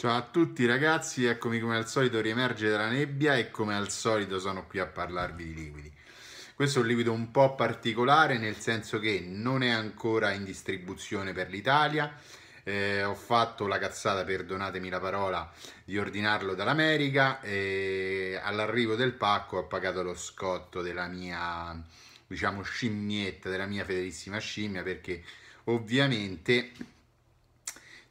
Ciao a tutti ragazzi, eccomi come al solito riemerge dalla nebbia e come al solito sono qui a parlarvi di liquidi. Questo è un liquido un po' particolare nel senso che non è ancora in distribuzione per l'Italia, eh, ho fatto la cazzata, perdonatemi la parola, di ordinarlo dall'America e all'arrivo del pacco ho pagato lo scotto della mia, diciamo, scimmietta, della mia fedelissima scimmia perché ovviamente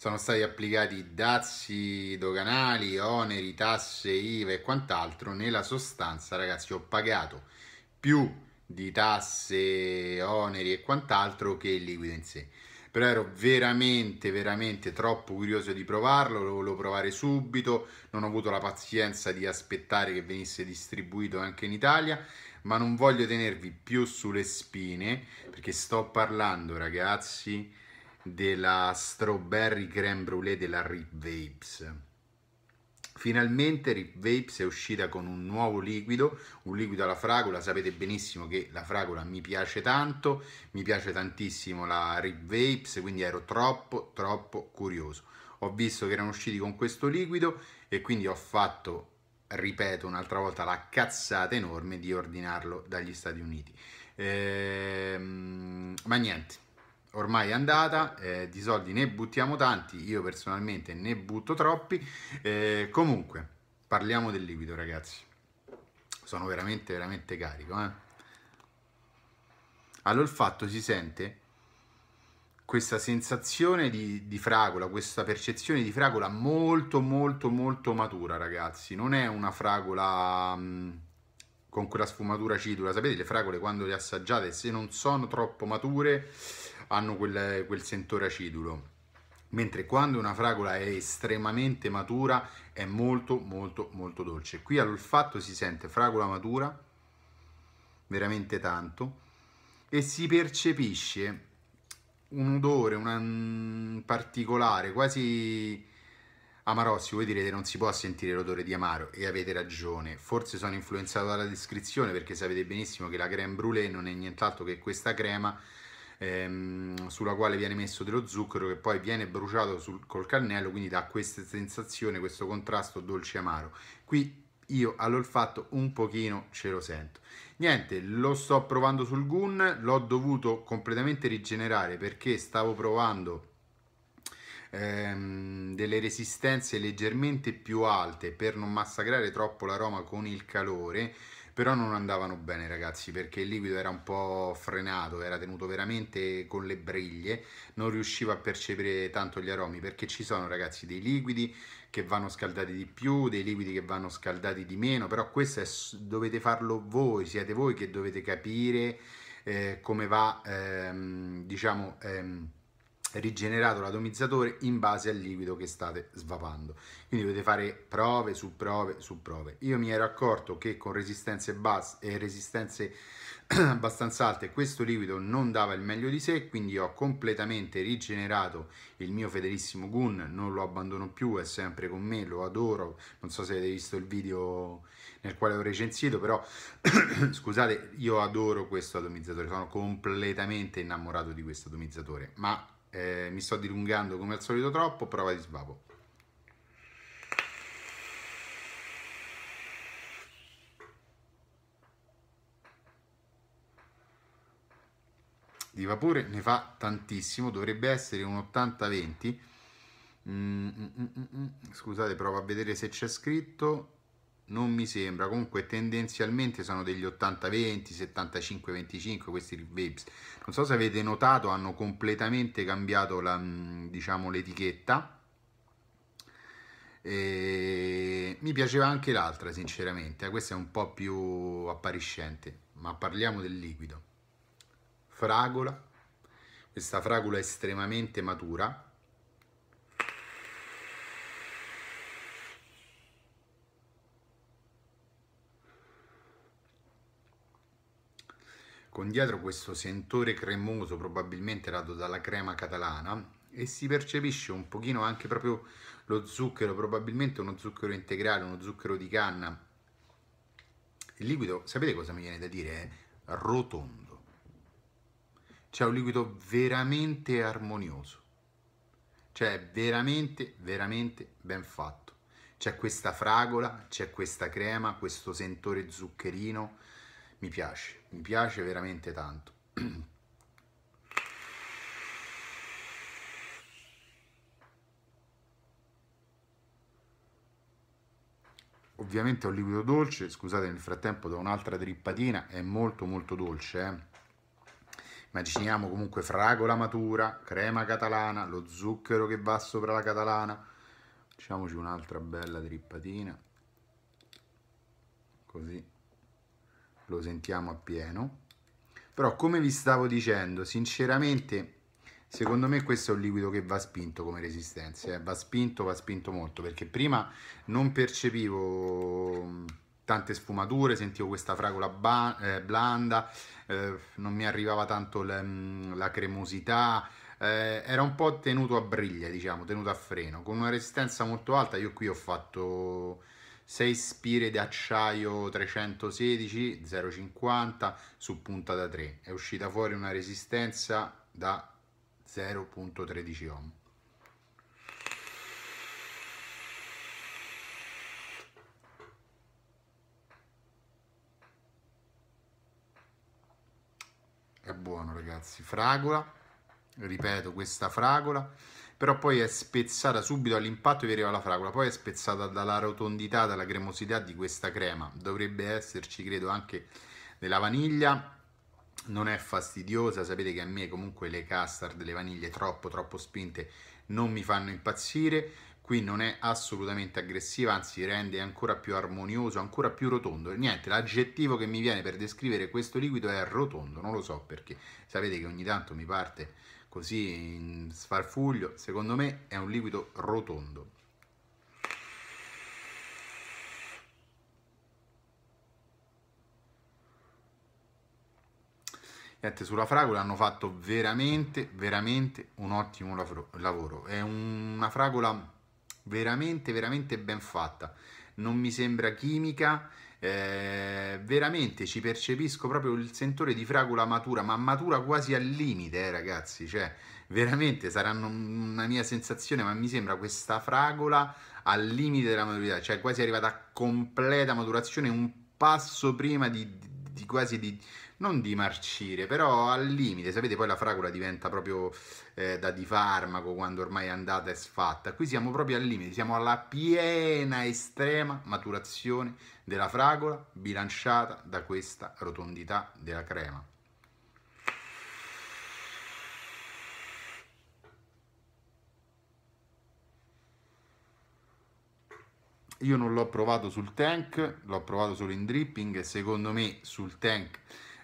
sono stati applicati dazi doganali, oneri, tasse, IVA e quant'altro. Nella sostanza, ragazzi, ho pagato più di tasse, oneri e quant'altro che il liquido in sé. Però ero veramente, veramente troppo curioso di provarlo, lo volevo provare subito, non ho avuto la pazienza di aspettare che venisse distribuito anche in Italia, ma non voglio tenervi più sulle spine perché sto parlando, ragazzi, della Strawberry Creme Brulee della Rip Vapes. Finalmente Rip Vapes è uscita con un nuovo liquido, un liquido alla fragola, sapete benissimo che la fragola mi piace tanto, mi piace tantissimo la Rip Vapes, quindi ero troppo troppo curioso. Ho visto che erano usciti con questo liquido e quindi ho fatto, ripeto un'altra volta, la cazzata enorme di ordinarlo dagli Stati Uniti. Ehm, ma niente, ormai è andata, eh, di soldi ne buttiamo tanti, io personalmente ne butto troppi, eh, comunque parliamo del liquido ragazzi, sono veramente veramente carico. Eh? All'olfatto si sente questa sensazione di, di, fragola, questa percezione di fragola molto molto molto matura ragazzi, non è una fragola... Mh, mm, con quella sfumatura acidula, sapete le fragole quando le assaggiate se non sono troppo mature hanno quel, quel sentore acidulo mentre quando una fragola è estremamente matura è molto molto molto dolce qui all'olfatto si sente fragola matura veramente tanto e si percepisce un odore un particolare quasi amarossi voi direte non si può sentire l'odore di amaro e avete ragione forse sono influenzato dalla descrizione perché sapete benissimo che la creme brulee non è nient'altro che questa crema ehm, sulla quale viene messo dello zucchero che poi viene bruciato sul, col cannello, quindi dà questa sensazione, questo contrasto dolce-amaro. Qui io all'olfatto un pochino ce lo sento. Niente, lo sto provando sul Gun, l'ho dovuto completamente rigenerare perché stavo provando ehm, delle resistenze leggermente più alte per non massacrare troppo la Roma con il calore però non andavano bene ragazzi perché il liquido era un po' frenato, era tenuto veramente con le briglie, non riusciva a percepire tanto gli aromi perché ci sono ragazzi dei liquidi che vanno scaldati di più, dei liquidi che vanno scaldati di meno, però questo è, dovete farlo voi, siete voi che dovete capire eh, come va ehm, diciamo... Ehm, rigenerato l'atomizzatore in base al liquido che state svapando. Quindi dovete fare prove su prove su prove. Io mi ero accorto che con resistenze basse e eh, resistenze abbastanza alte questo liquido non dava il meglio di sé, quindi ho completamente rigenerato il mio fedelissimo Gun, non lo abbandono più, è sempre con me, lo adoro. Non so se avete visto il video nel quale ho recensito, però scusate, io adoro questo atomizzatore, sono completamente innamorato di questo atomizzatore, ma eh, mi sto dilungando come al solito troppo, prova di svapo. Di vapore ne fa tantissimo, dovrebbe essere un 80-20. Mm mm, mm, mm, mm, scusate, provo a vedere se c'è scritto non mi sembra, comunque tendenzialmente sono degli 80-20, 75-25 questi vapes. Non so se avete notato, hanno completamente cambiato la, mm, diciamo, l'etichetta. E... Mi piaceva anche l'altra, sinceramente, eh, questa è un po' più appariscente, ma parliamo del liquido. Fragola, questa fragola è estremamente matura, con dietro questo sentore cremoso probabilmente dato dalla crema catalana e si percepisce un pochino anche proprio lo zucchero, probabilmente uno zucchero integrale, uno zucchero di canna. Il liquido, sapete cosa mi viene da dire? È rotondo. C'è un liquido veramente armonioso. Cioè veramente, veramente ben fatto. C'è questa fragola, c'è questa crema, questo sentore zuccherino, mi piace, mi piace veramente tanto. Ovviamente è un liquido dolce, scusate nel frattempo do un'altra drippatina, è molto molto dolce, eh? Immaginiamo comunque fragola matura, crema catalana, lo zucchero che va sopra la catalana. Facciamoci un'altra bella drippatina. Così lo sentiamo appieno. Però come vi stavo dicendo, sinceramente secondo me questo è un liquido che va spinto come resistenza, eh? va spinto, va spinto molto, perché prima non percepivo mm, tante sfumature, sentivo questa fragola eh, blanda, eh, non mi arrivava tanto la, mm, la cremosità, eh, era un po' tenuto a briglia, diciamo, tenuto a freno, con una resistenza molto alta, io qui ho fatto 6 spire di acciaio 316 0,50 su punta da 3. È uscita fuori una resistenza da 0,13 ohm. È buono ragazzi, fragola, ripeto questa fragola però poi è spezzata subito all'impatto vi arriva la fragola, poi è spezzata dalla rotondità, dalla cremosità di questa crema. Dovrebbe esserci, credo, anche della vaniglia. Non è fastidiosa, sapete che a me comunque le custard, le vaniglie troppo troppo spinte non mi fanno impazzire. Qui non è assolutamente aggressiva, anzi rende ancora più armonioso, ancora più rotondo. Niente, l'aggettivo che mi viene per descrivere questo liquido è rotondo, non lo so perché. Sapete che ogni tanto mi parte così in sfarfuglio, secondo me è un liquido rotondo. Niente, sulla fragola hanno fatto veramente, veramente un ottimo lavoro. È una fragola veramente, veramente ben fatta. Non mi sembra chimica, eh, veramente ci percepisco proprio il sentore di fragola matura, ma matura quasi al limite, eh, ragazzi, cioè veramente saranno una mia sensazione, ma mi sembra questa fragola al limite della maturità, cioè quasi arrivata a completa maturazione, un passo prima di, di quasi di non di marcire, però al limite, sapete poi la fragola diventa proprio eh, da di farmaco quando ormai è andata e sfatta, qui siamo proprio al limite, siamo alla piena estrema maturazione della fragola bilanciata da questa rotondità della crema. Io non l'ho provato sul tank, l'ho provato solo in dripping e secondo me sul tank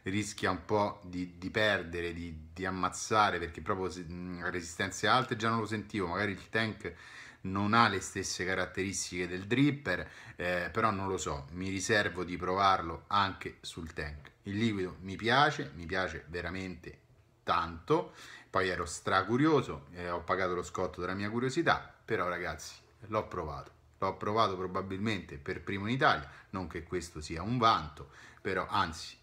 rischia un po' di, di perdere, di, di, ammazzare, perché proprio a mm, resistenze alte già non lo sentivo, magari il tank non ha le stesse caratteristiche del dripper, eh, però non lo so, mi riservo di provarlo anche sul tank. Il liquido mi piace, mi piace veramente tanto, poi ero stracurioso, eh, ho pagato lo scotto della mia curiosità, però ragazzi l'ho provato. L'ho provato probabilmente per primo in Italia, non che questo sia un vanto, però anzi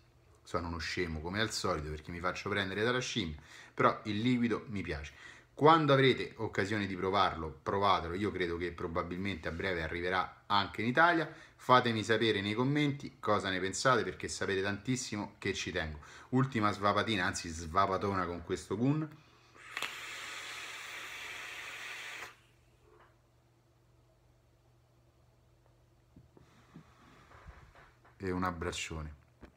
sono uno scemo come al solito perché mi faccio prendere dalla scimmia, però il liquido mi piace. Quando avrete occasione di provarlo, provatelo, io credo che probabilmente a breve arriverà anche in Italia, fatemi sapere nei commenti cosa ne pensate perché sapete tantissimo che ci tengo. Ultima svapatina, anzi svapatona con questo Kun. E un abbraccione.